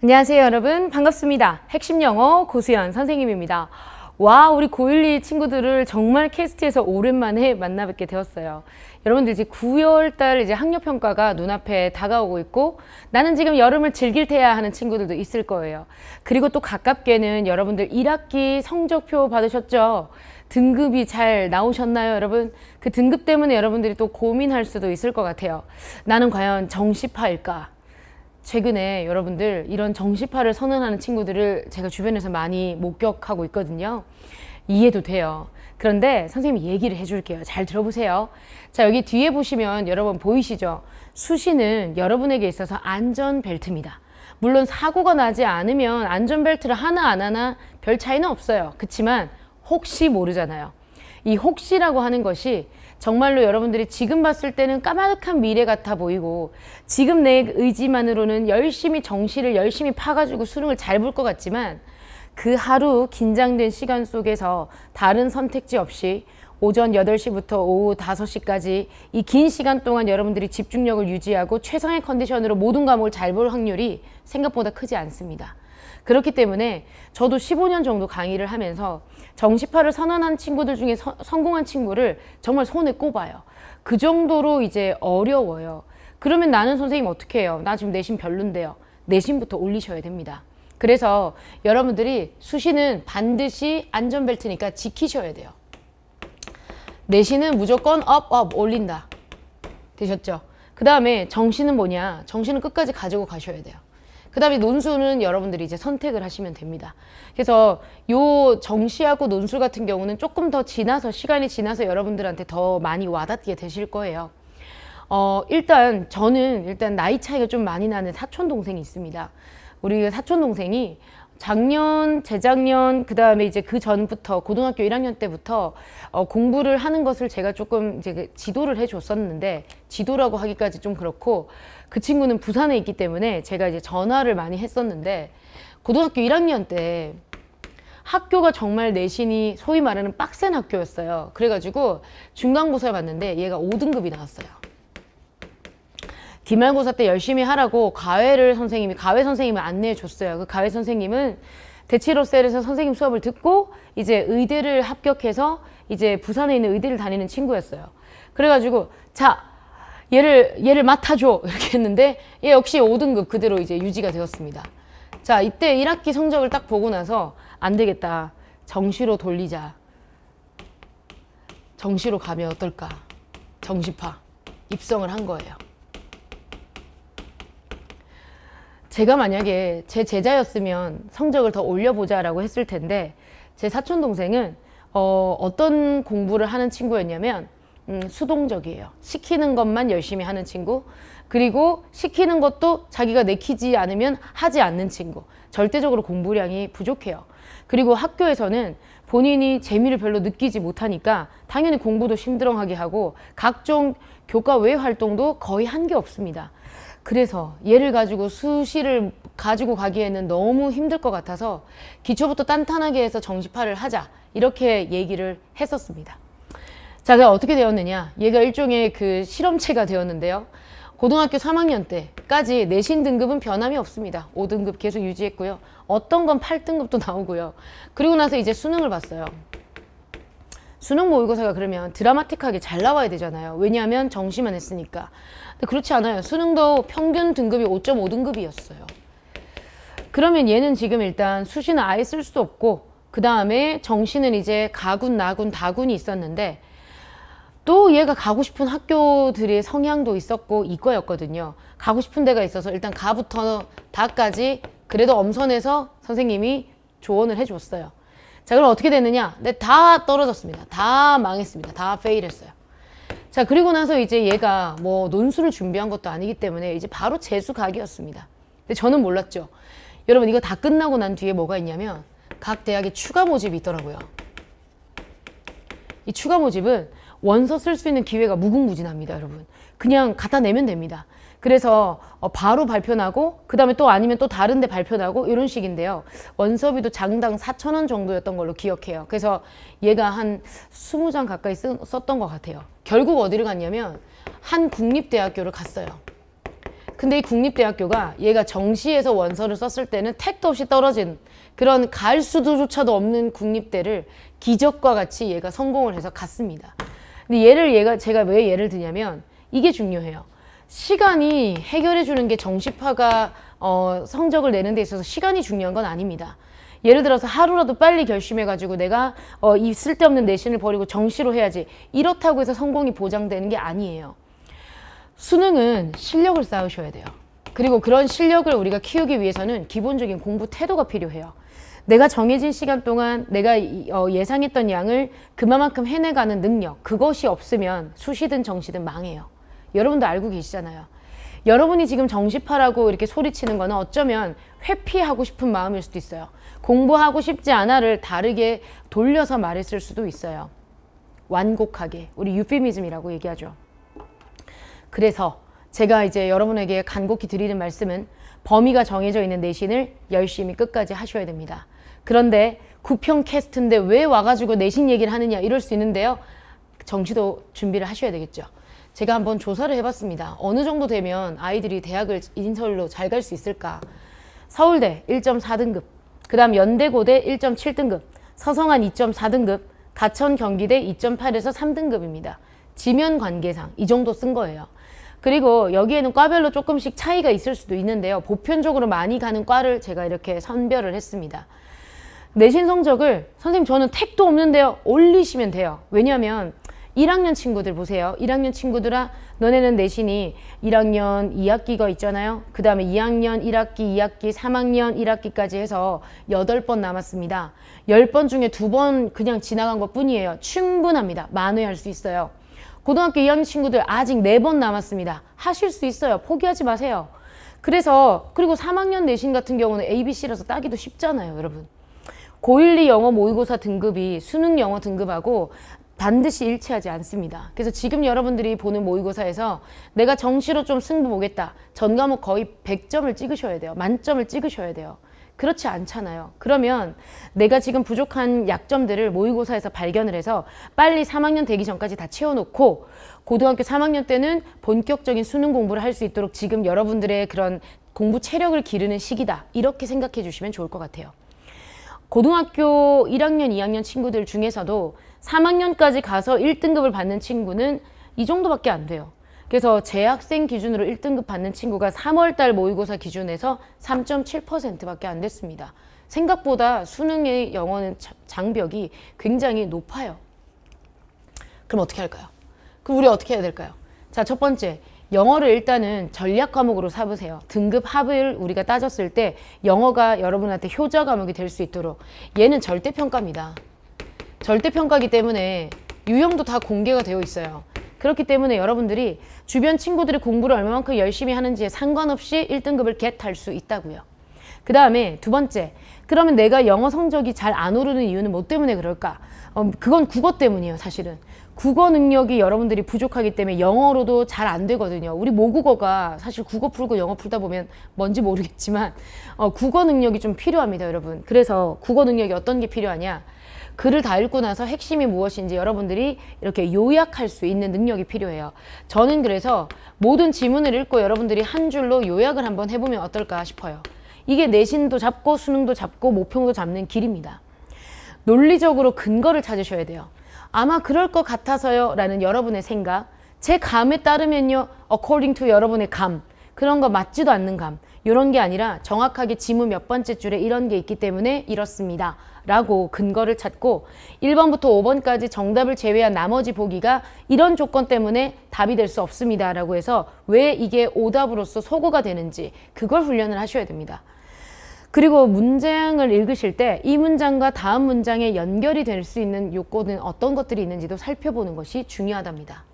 안녕하세요 여러분 반갑습니다 핵심 영어 고수연 선생님입니다 와 우리 고1 2 친구들을 정말 캐스트에서 오랜만에 만나 뵙게 되었어요 여러분들 이제 9월달 이제 학력평가가 눈앞에 다가오고 있고 나는 지금 여름을 즐길 테야 하는 친구들도 있을 거예요 그리고 또 가깝게는 여러분들 1학기 성적표 받으셨죠 등급이 잘 나오셨나요 여러분? 그 등급 때문에 여러분들이 또 고민할 수도 있을 것 같아요 나는 과연 정시파일까? 최근에 여러분들 이런 정시파를 선언하는 친구들을 제가 주변에서 많이 목격하고 있거든요. 이해도 돼요. 그런데 선생님이 얘기를 해줄게요. 잘 들어보세요. 자, 여기 뒤에 보시면 여러분 보이시죠? 수시는 여러분에게 있어서 안전벨트입니다. 물론 사고가 나지 않으면 안전벨트를 하나 안 하나 별 차이는 없어요. 그렇지만 혹시 모르잖아요. 이 혹시라고 하는 것이 정말로 여러분들이 지금 봤을 때는 까마득한 미래 같아 보이고 지금 내 의지만으로는 열심히 정시를 열심히 파가지고 수능을 잘 볼 것 같지만 그 하루 긴장된 시간 속에서 다른 선택지 없이 오전 8시부터 오후 5시까지 이 긴 시간 동안 여러분들이 집중력을 유지하고 최상의 컨디션으로 모든 과목을 잘 볼 확률이 생각보다 크지 않습니다. 그렇기 때문에 저도 15년 정도 강의를 하면서 정시파를 선언한 친구들 중에 서, 성공한 친구를 정말 손에 꼽아요. 그 정도로 이제 어려워요. 그러면 나는 선생님 어떻게 해요? 나 지금 내신 별론데요. 내신부터 올리셔야 됩니다. 그래서 여러분들이 수시는 반드시 안전벨트니까 지키셔야 돼요. 내신은 무조건 업, 업 올린다. 되셨죠? 그 다음에 정신은 뭐냐? 정신은 끝까지 가지고 가셔야 돼요. 그 다음에 논술은 여러분들이 이제 선택을 하시면 됩니다. 그래서 요 정시하고 논술 같은 경우는 조금 더 지나서 시간이 지나서 여러분들한테 더 많이 와닿게 되실 거예요. 어, 일단 저는 일단 나이 차이가 좀 많이 나는 사촌 동생이 있습니다. 우리 그 사촌 동생이 작년, 재작년, 그 다음에 이제 그 전부터 고등학교 1학년 때부터 어, 공부를 하는 것을 제가 조금 이제 그 지도를 해줬었는데 지도라고 하기까지 좀 그렇고 그 친구는 부산에 있기 때문에 제가 이제 전화를 많이 했었는데 고등학교 1학년 때 학교가 정말 내신이 소위 말하는 빡센 학교였어요. 그래가지고 중간고사를 봤는데 얘가 5등급이 나왔어요. 기말고사 때 열심히 하라고 과외를 선생님이 과외 선생님을 안내해 줬어요. 그 과외 선생님은 대치로셀에서 선생님 수업을 듣고 이제 의대를 합격해서 이제 부산에 있는 의대를 다니는 친구였어요. 그래가지고 자 얘를 얘를 맡아줘 이렇게 했는데 얘 역시 5등급 그대로 이제 유지가 되었습니다. 자 이때 1학기 성적을 딱 보고 나서 안 되겠다 정시로 돌리자 정시로 가면 어떨까 정시파 입성을 한 거예요. 제가 만약에 제 제자였으면 성적을 더 올려보자 라고 했을 텐데 제 사촌동생은 어, 어떤 공부를 하는 친구였냐면 음, 수동적이에요. 시키는 것만 열심히 하는 친구 그리고 시키는 것도 자기가 내키지 않으면 하지 않는 친구 절대적으로 공부량이 부족해요. 그리고 학교에서는 본인이 재미를 별로 느끼지 못하니까 당연히 공부도 심드렁하게 하고 각종 교과 외 활동도 거의 한 게 없습니다. 그래서 얘를 가지고 수시를 가지고 가기에는 너무 힘들 것 같아서 기초부터 단단하게 해서 정시파를 하자 이렇게 얘기를 했었습니다. 자, 그럼 어떻게 되었느냐? 얘가 일종의 그 실험체가 되었는데요. 고등학교 3학년 때까지 내신 등급은 변함이 없습니다. 5등급 계속 유지했고요. 어떤 건 8등급도 나오고요. 그리고 나서 이제 수능을 봤어요. 수능 모의고사가 그러면 드라마틱하게 잘 나와야 되잖아요. 왜냐하면 정시만 했으니까. 그렇지 않아요. 수능도 평균 등급이 5.5등급이었어요. 그러면 얘는 지금 일단 수시는 아예 쓸 수도 없고 그 다음에 정시는 이제 가군, 나군, 다군이 있었는데 또 얘가 가고 싶은 학교들의 성향도 있었고 이과였거든요. 가고 싶은 데가 있어서 일단 가부터 다까지 그래도 엄선해서 선생님이 조언을 해줬어요. 자 그럼 어떻게 됐느냐? 근데 네, 다 떨어졌습니다. 다 망했습니다. 다 페일했어요. 자 그리고 나서 이제 얘가 뭐 논술을 준비한 것도 아니기 때문에 이제 바로 재수각이었습니다. 근데 저는 몰랐죠. 여러분 이거 다 끝나고 난 뒤에 뭐가 있냐면 각 대학에 추가 모집이 있더라고요. 이 추가 모집은 원서 쓸 수 있는 기회가 무궁무진합니다, 여러분. 그냥 갖다 내면 됩니다. 그래서 어, 바로 발표나고 그 다음에 또 아니면 또 다른 데 발표나고 이런 식인데요. 원서비도 장당 4천 원 정도였던 걸로 기억해요. 그래서 얘가 한 20장 가까이 쓰, 썼던 것 같아요. 결국 어디를 갔냐면 한 국립대학교를 갔어요. 근데 이 국립대학교가 얘가 정시에서 원서를 썼을 때는 택도 없이 떨어진 그런 갈 수도조차도 없는 국립대를 기적과 같이 얘가 성공을 해서 갔습니다. 근데 얘를 얘가 제가 왜 예를 드냐면 이게 중요해요. 시간이 해결해 주는 게 정시파가 어, 성적을 내는 데 있어서 시간이 중요한 건 아닙니다. 예를 들어서 하루라도 빨리 결심해가지고 내가 어, 이 쓸데없는 내신을 버리고 정시로 해야지 이렇다고 해서 성공이 보장되는 게 아니에요. 수능은 실력을 쌓으셔야 돼요. 그리고 그런 실력을 우리가 키우기 위해서는 기본적인 공부 태도가 필요해요. 내가 정해진 시간 동안 내가 어, 예상했던 양을 그만큼 해내가는 능력 그것이 없으면 수시든 정시든 망해요. 여러분도 알고 계시잖아요. 여러분이 지금 정시파라고 이렇게 소리치는 거는 어쩌면 회피하고 싶은 마음일 수도 있어요. 공부하고 싶지 않아를 다르게 돌려서 말했을 수도 있어요. 완곡하게 우리 유피미즘이라고 얘기하죠. 그래서 제가 이제 여러분에게 간곡히 드리는 말씀은 범위가 정해져 있는 내신을 열심히 끝까지 하셔야 됩니다. 그런데 구평 캐스트인데 왜 와가지고 내신 얘기를 하느냐 이럴 수 있는데요. 정시도 준비를 하셔야 되겠죠. 제가 한번 조사를 해봤습니다. 어느 정도 되면 아이들이 대학을 인서울로 잘 갈 수 있을까? 서울대 1.4등급, 그 다음 연대고대 1.7등급, 서성한 2.4등급, 가천 경기대 2.8에서 3등급입니다. 지면 관계상 이 정도 쓴 거예요. 그리고 여기에는 과별로 조금씩 차이가 있을 수도 있는데요. 보편적으로 많이 가는 과를 제가 이렇게 선별을 했습니다. 내신 성적을 선생님 저는 택도 없는데요 올리시면 돼요 왜냐하면 1학년 친구들 보세요 1학년 친구들아 너네는 내신이 1학년 2학기가 있잖아요 그 다음에 2학년 1학기 2학기 3학년 1학기까지 해서 8번 남았습니다 10번 중에 2번 그냥 지나간 것 뿐이에요 충분합니다 만회할 수 있어요 고등학교 2학년 친구들 아직 4번 남았습니다 하실 수 있어요 포기하지 마세요 그래서 그리고 3학년 내신 같은 경우는 ABC라서 따기도 쉽잖아요 여러분 고1, 2 영어 모의고사 등급이 수능 영어 등급하고 반드시 일치하지 않습니다. 그래서 지금 여러분들이 보는 모의고사에서 내가 정시로 좀 승부 보겠다. 전 과목 거의 100점을 찍으셔야 돼요. 만점을 찍으셔야 돼요. 그렇지 않잖아요. 그러면 내가 지금 부족한 약점들을 모의고사에서 발견을 해서 빨리 3학년 되기 전까지 다 채워놓고 고등학교 3학년 때는 본격적인 수능 공부를 할 수 있도록 지금 여러분들의 그런 공부 체력을 기르는 시기다. 이렇게 생각해 주시면 좋을 것 같아요. 고등학교 1학년, 2학년 친구들 중에서도 3학년까지 가서 1등급을 받는 친구는 이 정도밖에 안 돼요. 그래서 재학생 기준으로 1등급 받는 친구가 3월달 모의고사 기준에서 3.7%밖에 안 됐습니다. 생각보다 수능의 영어는 장벽이 굉장히 높아요. 그럼 어떻게 할까요? 그럼 우리 어떻게 해야 될까요? 자, 첫 번째, 영어를 일단은 전략 과목으로 삼으세요. 등급 합을 우리가 따졌을 때 영어가 여러분한테 효자 과목이 될 수 있도록 얘는 절대평가입니다. 절대평가기 이 때문에 유형도 다 공개가 되어 있어요. 그렇기 때문에 여러분들이 주변 친구들이 공부를 얼마만큼 열심히 하는지에 상관없이 1등급을 겟할 수 있다고요. 그 다음에 두 번째, 그러면 내가 영어 성적이 잘 안 오르는 이유는 뭐 때문에 그럴까? 어, 그건 국어 때문이에요, 사실은. 국어 능력이 여러분들이 부족하기 때문에 영어로도 잘 안 되거든요. 우리 모국어가 사실 국어 풀고 영어 풀다 보면 뭔지 모르겠지만 어, 국어 능력이 좀 필요합니다, 여러분. 그래서 국어 능력이 어떤 게 필요하냐? 글을 다 읽고 나서 핵심이 무엇인지 여러분들이 이렇게 요약할 수 있는 능력이 필요해요. 저는 그래서 모든 지문을 읽고 여러분들이 한 줄로 요약을 한번 해보면 어떨까 싶어요. 이게 내신도 잡고 수능도 잡고 모평도 잡는 길입니다. 논리적으로 근거를 찾으셔야 돼요. 아마 그럴 것 같아서요 라는 여러분의 생각 제 감에 따르면요 according to 여러분의 감 그런 거 맞지도 않는 감 이런 게 아니라 정확하게 지문 몇 번째 줄에 이런 게 있기 때문에 이렇습니다 라고 근거를 찾고 1번부터 5번까지 정답을 제외한 나머지 보기가 이런 조건 때문에 답이 될 수 없습니다 라고 해서 왜 이게 오답으로서 소고가 되는지 그걸 훈련을 하셔야 됩니다 그리고 문장을 읽으실 때 이 문장과 다음 문장에 연결이 될 수 있는 요건은 어떤 것들이 있는지도 살펴보는 것이 중요하답니다.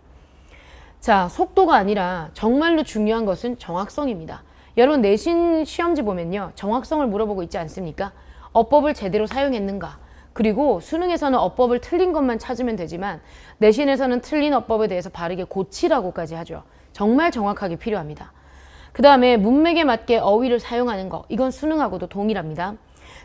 자, 속도가 아니라 정말로 중요한 것은 정확성입니다. 여러분 내신 시험지 보면요. 정확성을 물어보고 있지 않습니까? 어법을 제대로 사용했는가? 그리고 수능에서는 어법을 틀린 것만 찾으면 되지만 내신에서는 틀린 어법에 대해서 바르게 고치라고까지 하죠. 정말 정확하게 필요합니다. 그 다음에 문맥에 맞게 어휘를 사용하는 거 이건 수능하고도 동일합니다.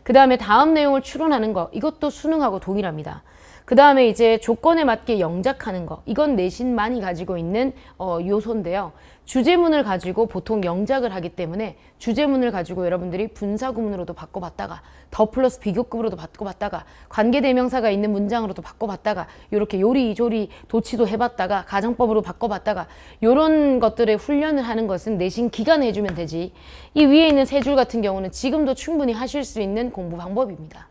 그 다음에 다음 내용을 추론하는 거 이것도 수능하고 동일합니다. 그 다음에 이제 조건에 맞게 영작하는 거 이건 내신만이 가지고 있는 어, 요소인데요. 주제문을 가지고 보통 영작을 하기 때문에 주제문을 가지고 여러분들이 분사구문으로도 바꿔봤다가 더 플러스 비교급으로도 바꿔봤다가 관계대명사가 있는 문장으로도 바꿔봤다가 이렇게 요리조리 도치도 해봤다가 가정법으로 바꿔봤다가 이런 것들의 훈련을 하는 것은 내신 기간에 해주면 되지 이 위에 있는 세 줄 같은 경우는 지금도 충분히 하실 수 있는 공부 방법입니다.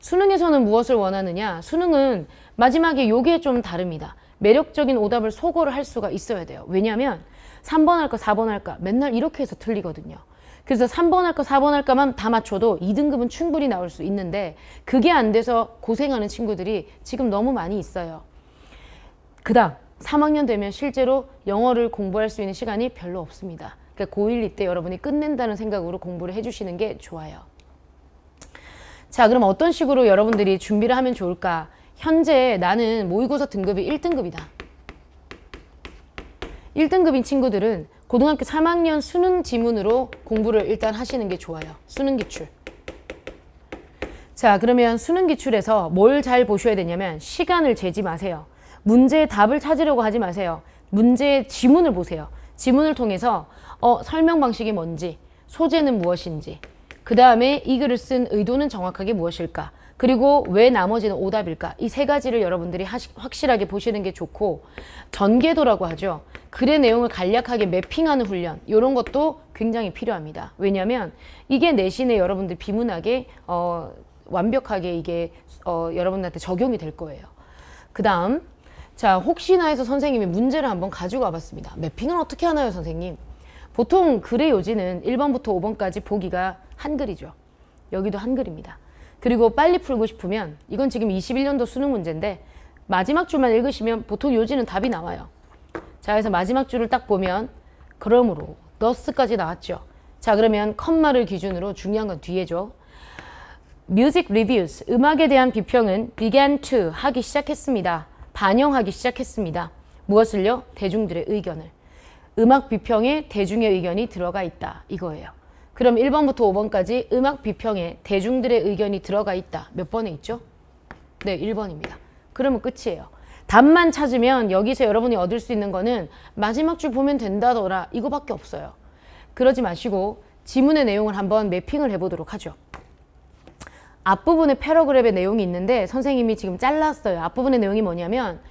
수능에서는 무엇을 원하느냐 수능은 마지막에 요게 좀 다릅니다. 매력적인 오답을 소거를 할 수가 있어야 돼요. 왜냐하면 3번 할까 4번 할까 맨날 이렇게 해서 틀리거든요. 그래서 3번 할까 4번 할까만 다 맞춰도 2등급은 충분히 나올 수 있는데 그게 안 돼서 고생하는 친구들이 지금 너무 많이 있어요. 그 다음 3학년 되면 실제로 영어를 공부할 수 있는 시간이 별로 없습니다. 그러니까 고1 이때 여러분이 끝낸다는 생각으로 공부를 해주시는 게 좋아요. 자 그럼 어떤 식으로 여러분들이 준비를 하면 좋을까? 현재 나는 모의고사 등급이 1등급이다. 1등급인 친구들은 고등학교 3학년 수능 지문으로 공부를 일단 하시는 게 좋아요. 수능 기출. 자 그러면 수능 기출에서 뭘 잘 보셔야 되냐면 시간을 재지 마세요. 문제의 답을 찾으려고 하지 마세요. 문제의 지문을 보세요. 지문을 통해서 어, 설명 방식이 뭔지, 소재는 무엇인지, 그 다음에 이 글을 쓴 의도는 정확하게 무엇일까, 그리고 왜 나머지는 오답일까? 이 세 가지를 여러분들이 하시, 확실하게 보시는 게 좋고 전개도라고 하죠. 글의 내용을 간략하게 매핑하는 훈련 이런 것도 굉장히 필요합니다. 왜냐하면 이게 내신에 여러분들 비문하게 어, 완벽하게 이게 어, 여러분들한테 적용이 될 거예요. 그 다음 자 혹시나 해서 선생님이 문제를 한번 가지고 와봤습니다. 매핑은 어떻게 하나요 선생님? 보통 글의 요지는 1번부터 5번까지 보기가 한글이죠. 여기도 한글입니다. 그리고 빨리 풀고 싶으면 이건 지금 21년도 수능 문제인데 마지막 줄만 읽으시면 보통 요지는 답이 나와요. 자 그래서 마지막 줄을 딱 보면 그러므로 너스까지 나왔죠. 자 그러면 컴마를 기준으로 중요한 건 뒤에죠. Music Reviews, 음악에 대한 비평은 began to 하기 시작했습니다. 반영하기 시작했습니다. 무엇을요? 대중들의 의견을. 음악 비평에 대중의 의견이 들어가 있다. 이거예요. 그럼 1번부터 5번까지 음악 비평에 대중들의 의견이 들어가 있다. 몇 번에 있죠? 네, 1번입니다. 그러면 끝이에요. 답만 찾으면 여기서 여러분이 얻을 수 있는 거는 마지막 줄 보면 된다더라 이거밖에 없어요. 그러지 마시고 지문의 내용을 한번 매핑을 해보도록 하죠. 앞부분에 패러그랩의 내용이 있는데 선생님이 지금 잘랐어요. 앞부분의 내용이 뭐냐면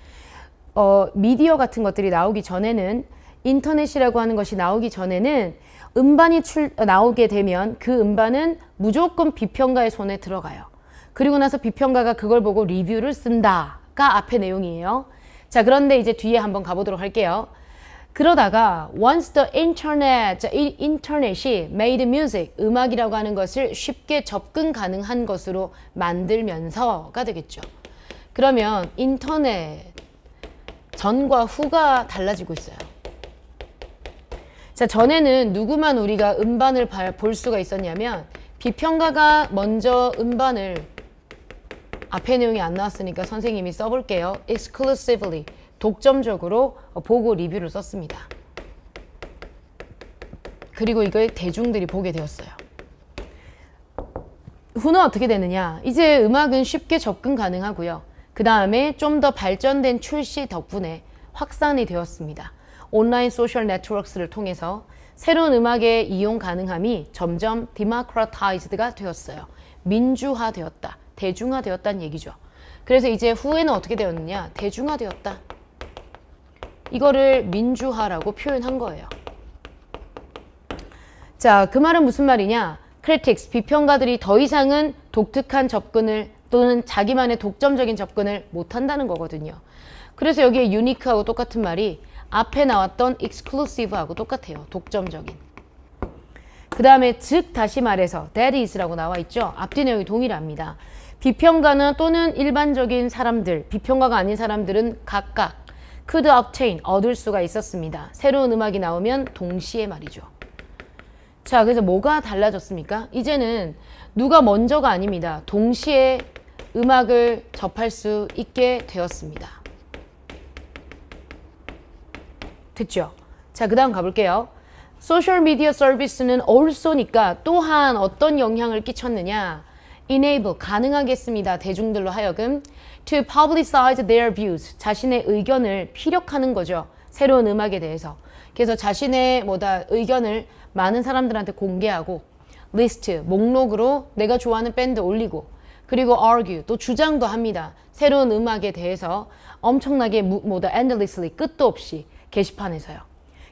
어, 미디어 같은 것들이 나오기 전에는 인터넷이라고 하는 것이 나오기 전에는 음반이 출, 나오게 되면 그 음반은 무조건 비평가의 손에 들어가요. 그리고 나서 비평가가 그걸 보고 리뷰를 쓴다가 앞에 내용이에요. 자, 그런데 이제 뒤에 한번 가보도록 할게요. 그러다가 once the internet, 인터넷이 made music, 음악이라고 하는 것을 쉽게 접근 가능한 것으로 만들면서가 되겠죠. 그러면 인터넷 전과 후가 달라지고 있어요. 자, 전에는 누구만 우리가 음반을 볼 수가 있었냐면 비평가가 먼저 음반을 앞에 내용이 안 나왔으니까 선생님이 써볼게요. exclusively 독점적으로 보고 리뷰를 썼습니다. 그리고 이걸 대중들이 보게 되었어요. 후는 어떻게 되느냐? 이제 음악은 쉽게 접근 가능하고요. 그 다음에 좀 더 발전된 출시 덕분에 확산이 되었습니다. 온라인 소셜 네트워크를 통해서 새로운 음악의 이용 가능함이 점점 디마크라타이즈드가 되었어요. 민주화되었다. 대중화되었다는 얘기죠. 그래서 이제 후에는 어떻게 되었느냐. 대중화되었다. 이거를 민주화라고 표현한 거예요. 자, 그 말은 무슨 말이냐? 크리틱스, 비평가들이 더 이상은 독특한 접근을 또는 자기만의 독점적인 접근을 못한다는 거거든요. 그래서 여기에 유니크하고 똑같은 말이 앞에 나왔던 exclusive하고 똑같아요. 독점적인. 그 다음에 즉 다시 말해서 that is라고 나와 있죠. 앞뒤 내용이 동일합니다. 비평가나 또는 일반적인 사람들, 비평가가 아닌 사람들은 각각 could obtain, 얻을 수가 있었습니다. 새로운 음악이 나오면 동시에 말이죠. 자, 그래서 뭐가 달라졌습니까? 이제는 누가 먼저가 아닙니다. 동시에 음악을 접할 수 있게 되었습니다. 그쵸? 자, 그 다음 가볼게요. 소셜 미디어 서비스는 also니까 또한 어떤 영향을 끼쳤느냐? enable, 가능하겠 습니다 대중들로 하여금 to publicize their views, 자신의 의견을 피력하는 거죠. 새로운 음악에 대해서. 그래서 자신의 뭐다 의견을 많은 사람들한테 공개하고 리스트, 목록으로 내가 좋아하는 밴드 올리고 그리고 argue, 또 주장도 합니다. 새로운 음악에 대해서 엄청나게 뭐다 endlessly, 끝도 없이 게시판에서요.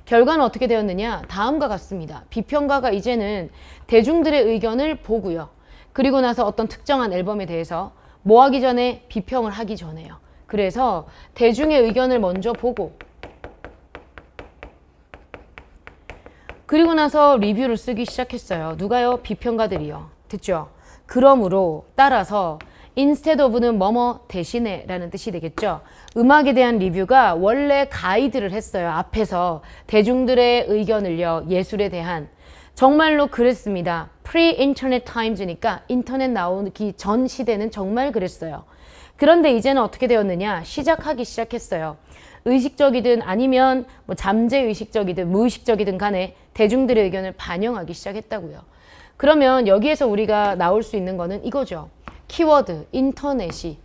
결과는 어떻게 되었느냐? 다음과 같습니다. 비평가가 이제는 대중들의 의견을 보고요. 그리고 나서 어떤 특정한 앨범에 대해서 뭐 하기 전에 비평을 하기 전에요. 그래서 대중의 의견을 먼저 보고 그리고 나서 리뷰를 쓰기 시작했어요. 누가요? 비평가들이요. 됐죠? 그러므로 따라서 instead of는 뭐뭐 대신에 라는 뜻이 되겠죠. 음악에 대한 리뷰가 원래 가이드를 했어요. 앞에서 대중들의 의견을요. 예술에 대한 정말로 그랬습니다. pre-internet times니까 인터넷 나오기 전 시대는 정말 그랬어요. 그런데 이제는 어떻게 되었느냐? 시작하기 시작했어요. 의식적이든 아니면 뭐 잠재의식적이든 무의식적이든 간에 대중들의 의견을 반영하기 시작했다고요. 그러면 여기에서 우리가 나올 수 있는 거는 이거죠. 키워드, 인터넷이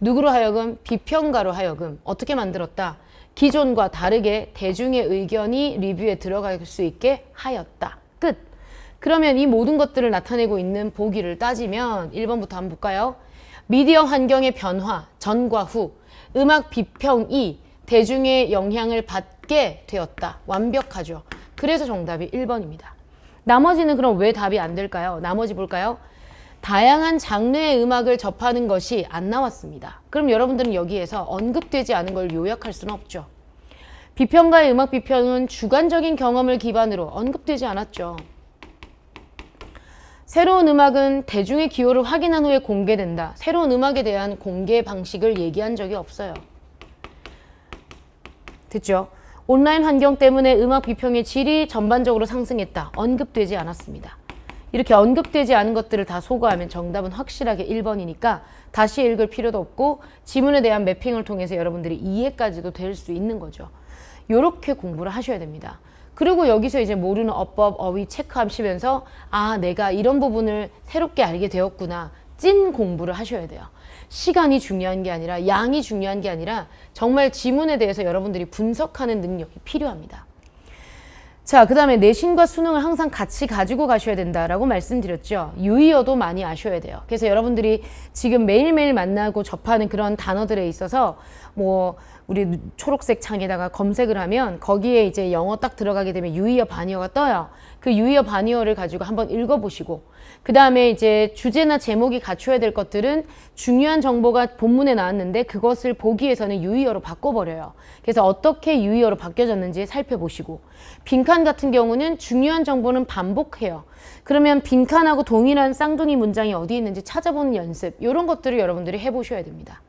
누구로 하여금 비평가로 하여금 어떻게 만들었다. 기존과 다르게 대중의 의견이 리뷰에 들어갈 수 있게 하였다. 끝. 그러면 이 모든 것들을 나타내고 있는 보기를 따지면 1번부터 한번 볼까요? 미디어 환경의 변화, 전과 후, 음악 비평이 대중의 영향을 받게 되었다. 완벽하죠. 그래서 정답이 1번입니다. 나머지는 그럼 왜 답이 안 될까요? 나머지 볼까요? 다양한 장르의 음악을 접하는 것이 안 나왔습니다. 그럼 여러분들은 여기에서 언급되지 않은 걸 요약할 수는 없죠. 비평가의 음악 비평은 주관적인 경험을 기반으로 언급되지 않았죠. 새로운 음악은 대중의 기호를 확인한 후에 공개된다. 새로운 음악에 대한 공개 방식을 얘기한 적이 없어요. 됐죠? 온라인 환경 때문에 음악 비평의 질이 전반적으로 상승했다. 언급되지 않았습니다. 이렇게 언급되지 않은 것들을 다 소거하면 정답은 확실하게 1번이니까 다시 읽을 필요도 없고 지문에 대한 매핑을 통해서 여러분들이 이해까지도 될 수 있는 거죠. 이렇게 공부를 하셔야 됩니다. 그리고 여기서 이제 모르는 어법, 어휘 체크하시면서 아 내가 이런 부분을 새롭게 알게 되었구나 찐 공부를 하셔야 돼요. 시간이 중요한 게 아니라 양이 중요한 게 아니라 정말 지문에 대해서 여러분들이 분석하는 능력이 필요합니다. 자, 그 다음에 내신과 수능을 항상 같이 가지고 가셔야 된다라고 말씀드렸죠. 유의어도 많이 아셔야 돼요. 그래서 여러분들이 지금 매일매일 만나고 접하는 그런 단어들에 있어서 뭐 우리 초록색 창에다가 검색을 하면 거기에 이제 영어 딱 들어가게 되면 유의어 바니어가 떠요. 그 유의어 바니어를 가지고 한번 읽어보시고 그 다음에 이제 주제나 제목이 갖춰야 될 것들은 중요한 정보가 본문에 나왔는데 그것을 보기 위해서는 유의어로 바꿔버려요. 그래서 어떻게 유의어로 바뀌어졌는지 살펴보시고 빈칸 같은 경우는 중요한 정보는 반복해요. 그러면 빈칸하고 동일한 쌍둥이 문장이 어디 있는지 찾아보는 연습 이런 것들을 여러분들이 해보셔야 됩니다.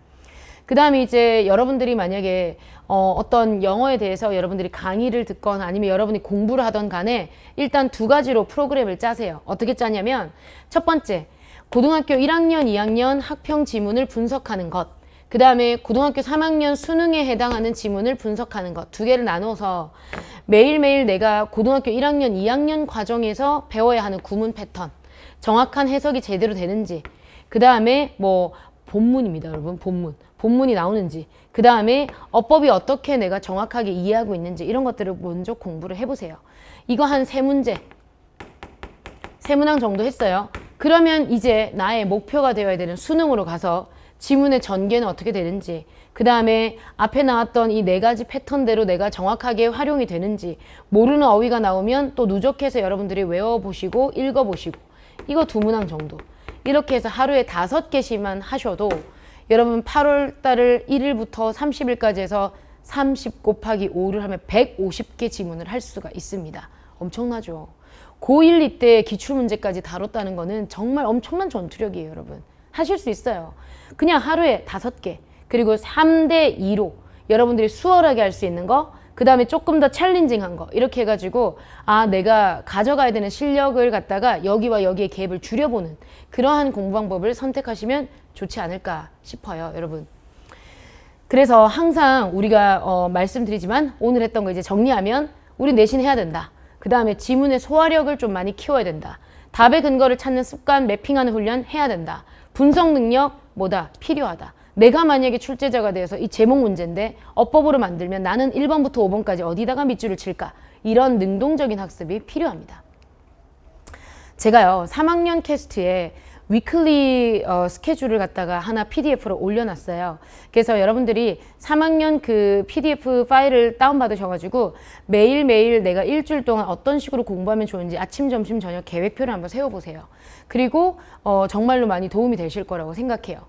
그 다음에 이제 여러분들이 만약에 어, 어떤 영어에 대해서 여러분들이 강의를 듣건 아니면 여러분이 공부를 하던 간에 일단 두 가지로 프로그램을 짜세요. 어떻게 짜냐면 첫 번째 고등학교 1학년, 2학년 학평 지문을 분석하는 것. 그 다음에 고등학교 3학년 수능에 해당하는 지문을 분석하는 것 두 개를 나눠서 매일매일 내가 고등학교 1학년, 2학년 과정에서 배워야 하는 구문 패턴 정확한 해석이 제대로 되는지 그 다음에 뭐 본문입니다 여러분 본문 본문이 나오는지 그 다음에 어법이 어떻게 내가 정확하게 이해하고 있는지 이런 것들을 먼저 공부를 해보세요. 이거 한 세 문제 세 문항 정도 했어요. 그러면 이제 나의 목표가 되어야 되는 수능으로 가서 지문의 전개는 어떻게 되는지 그 다음에 앞에 나왔던 이 네 가지 패턴대로 내가 정확하게 활용이 되는지 모르는 어휘가 나오면 또 누적해서 여러분들이 외워보시고 읽어보시고 이거 두 문항 정도 이렇게 해서 하루에 다섯 개씩만 하셔도 여러분 8월 달을 1일부터 30일까지 해서 30 곱하기 5를 하면 150개 지문을 할 수가 있습니다. 엄청나죠. 고1 2때 기출문제까지 다뤘다는 거는 정말 엄청난 전투력이에요 여러분. 하실 수 있어요. 그냥 하루에 5개 그리고 3대 2로 여러분들이 수월하게 할 수 있는 거, 그 다음에 조금 더 챌린징한 거 이렇게 해가지고 아 내가 가져가야 되는 실력을 갖다가 여기와 여기의 갭을 줄여보는 그러한 공부 방법을 선택하시면 좋지 않을까 싶어요, 여러분. 그래서 항상 우리가 어, 말씀드리지만 오늘 했던 거 이제 정리하면 우리 내신해야 된다. 그 다음에 지문의 소화력을 좀 많이 키워야 된다. 답의 근거를 찾는 습관 매핑하는 훈련 해야 된다. 분석 능력 뭐다 필요하다. 내가 만약에 출제자가 돼서 이 제목 문제인데 어법으로 만들면 나는 1번부터 5번까지 어디다가 밑줄을 칠까 이런 능동적인 학습이 필요합니다. 제가요 3학년 캐스트에 위클리 어, 스케줄을 갖다가 하나 PDF로 올려놨어요. 그래서 여러분들이 3학년 그 PDF 파일을 다운받으셔가지고 매일매일 내가 일주일 동안 어떤 식으로 공부하면 좋은지 아침, 점심, 저녁 계획표를 한번 세워보세요. 그리고 어, 정말로 많이 도움이 되실 거라고 생각해요.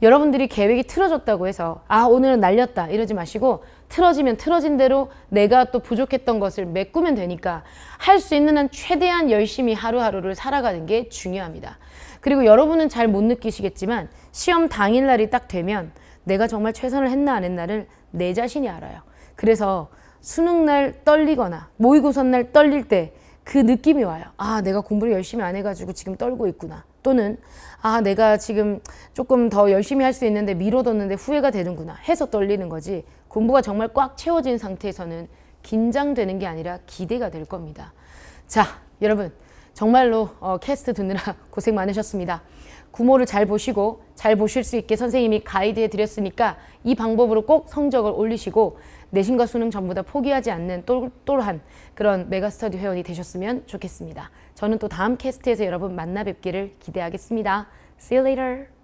여러분들이 계획이 틀어졌다고 해서 아 오늘은 날렸다 이러지 마시고 틀어지면 틀어진 대로 내가 또 부족했던 것을 메꾸면 되니까 할 수 있는 한 최대한 열심히 하루하루를 살아가는 게 중요합니다. 그리고 여러분은 잘 못 느끼시겠지만 시험 당일 날이 딱 되면 내가 정말 최선을 했나 안 했나를 내 자신이 알아요. 그래서 수능 날 떨리거나 모의고사 날 떨릴 때 그 느낌이 와요. 아, 내가 공부를 열심히 안 해가지고 지금 떨고 있구나. 또는 아, 내가 지금 조금 더 열심히 할 수 있는데 미뤄뒀는데 후회가 되는구나 해서 떨리는 거지. 공부가 정말 꽉 채워진 상태에서는 긴장되는 게 아니라 기대가 될 겁니다. 자, 여러분 정말로 어, 캐스트 듣느라 고생 많으셨습니다. 구모를 잘 보시고 잘 보실 수 있게 선생님이 가이드해 드렸으니까 이 방법으로 꼭 성적을 올리시고 내신과 수능 전부 다 포기하지 않는 똘똘한 그런 메가스터디 회원이 되셨으면 좋겠습니다. 저는 또 다음 캐스트에서 여러분 만나 뵙기를 기대하겠습니다. See you later!